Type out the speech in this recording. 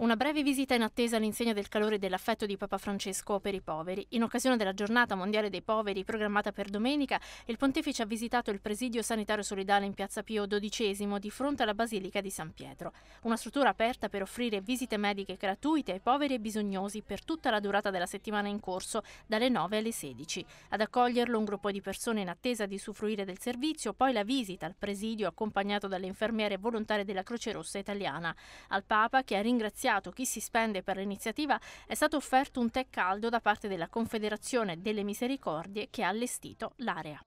Una breve visita in attesa all'insegna del calore e dell'affetto di Papa Francesco per i poveri. In occasione della giornata mondiale dei poveri programmata per domenica, il pontefice ha visitato il presidio sanitario solidale in piazza Pio XII di fronte alla Basilica di San Pietro. Una struttura aperta per offrire visite mediche gratuite ai poveri e bisognosi per tutta la durata della settimana in corso, dalle 9 alle 16. Ad accoglierlo un gruppo di persone in attesa di usufruire del servizio, poi la visita al presidio accompagnato dalle infermiere volontarie della Croce Rossa italiana. Al Papa, che ha ringraziato ringraziato chi si spende per l'iniziativa, è stato offerto un tè caldo da parte della Confederazione delle Misericordie che ha allestito l'area.